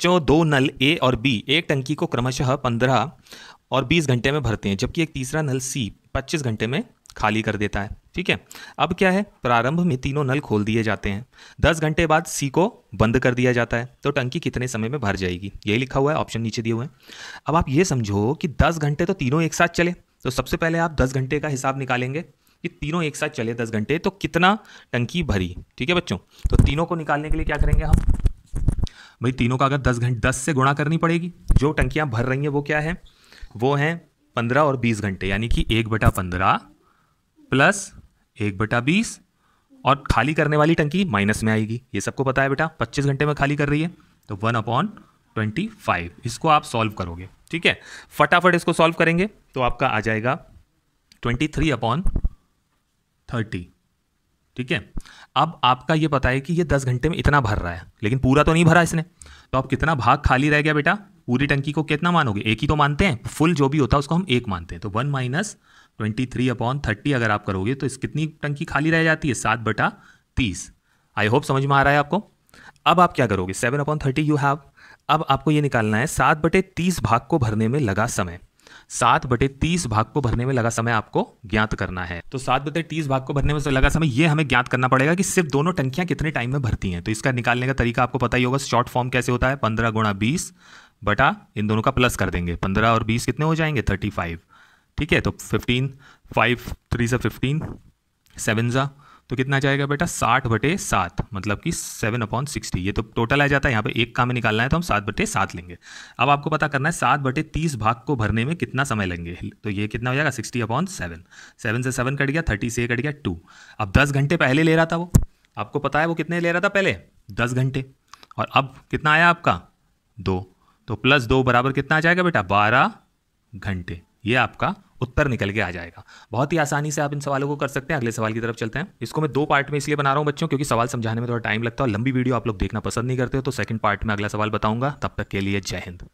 बच्चों दो नल ए और बी एक टंकी को क्रमशः पंद्रह और बीस घंटे में भरते हैं जबकि एक तीसरा नल सी पच्चीस घंटे में खाली कर देता है ठीक है अब क्या है प्रारंभ में तीनों नल खोल दिए जाते हैं दस घंटे बाद सी को बंद कर दिया जाता है तो टंकी कितने समय में भर जाएगी यही लिखा हुआ है ऑप्शन नीचे दिए हुए हैं अब आप ये समझो कि दस घंटे तो तीनों एक साथ चले तो सबसे पहले आप दस घंटे का हिसाब निकालेंगे कि तीनों एक साथ चले दस घंटे तो कितना टंकी भरी ठीक है बच्चों तो तीनों को निकालने के लिए क्या करेंगे हम भाई तीनों का अगर दस घंटे दस से गुणा करनी पड़ेगी जो टंकियाँ भर रही हैं वो क्या है वो हैं पंद्रह और बीस घंटे यानी कि एक बटा पंद्रह प्लस एक बटा बीस और खाली करने वाली टंकी माइनस में आएगी ये सबको पता है बेटा पच्चीस घंटे में खाली कर रही है तो वन अपॉन ट्वेंटी फाइव इसको आप सॉल्व करोगे ठीक है फटाफट इसको सॉल्व करेंगे तो आपका आ जाएगा ट्वेंटी थ्री अपॉन थर्टी ठीक है अब आपका ये पता है कि ये दस घंटे में इतना भर रहा है लेकिन पूरा तो नहीं भरा इसने तो आप कितना भाग खाली रह गया बेटा पूरी टंकी को कितना मानोगे एक ही तो मानते हैं फुल जो भी होता है उसको हम एक मानते हैं तो one minus twenty three upon thirty अगर आप करोगे तो इस कितनी टंकी खाली रह जाती है सात बटा तीस आई होप समझ में आ रहा है आपको अब आप क्या करोगे seven upon thirty you have अब आपको ये निकालना है सात बटे तीस भाग को भरने में लगा समय सात बटे तीस भाग को भरने में लगा समय आपको ज्ञात करना है तो सात बटे तीस भाग को भरने में लगा समय यह हमें ज्ञात करना पड़ेगा कि सिर्फ दोनों टंकियां कितने टाइम में भरती हैं तो इसका निकालने का तरीका आपको पता ही होगा शॉर्ट फॉर्म कैसे होता है पंद्रह गुणा बीस बटा इन दोनों का प्लस कर देंगे पंद्रह और बीस कितने हो जाएंगे थर्टी फाइव ठीक है तो फिफ्टीन फाइव थ्री से फिफ्टीन सेवन ज़ा तो कितना जाएगा बेटा साठ बटे सात मतलब कि सेवन अपॉन सिक्सटी ये तो टोटल आ जाता है यहाँ पे एक काम में निकालना है तो हम सात बटे सात लेंगे अब आपको पता करना है सात बटे तीस भाग को भरने में कितना समय लेंगे तो ये कितना हो जाएगा सिक्सटी अपॉन सेवन सेवन से सेवन कट गया थर्टी से कट गया टू अब दस घंटे पहले ले रहा था वो आपको पता है वो कितने ले रहा था पहले दस घंटे और अब कितना आया आपका दो तो प्लस दो बराबर कितना आ जाएगा बेटा बारह घंटे ये आपका उत्तर निकल के आ जाएगा बहुत ही आसानी से आप इन सवालों को कर सकते हैं अगले सवाल की तरफ चलते हैं इसको मैं दो पार्ट में इसलिए बना रहा हूं बच्चों क्योंकि सवाल समझाने में थोड़ा टाइम लगता है और लंबी वीडियो आप लोग देखना पसंद नहीं करते हो तो सेकंड पार्ट में अगला सवाल बताऊंगा तब तक के लिए जय हिंद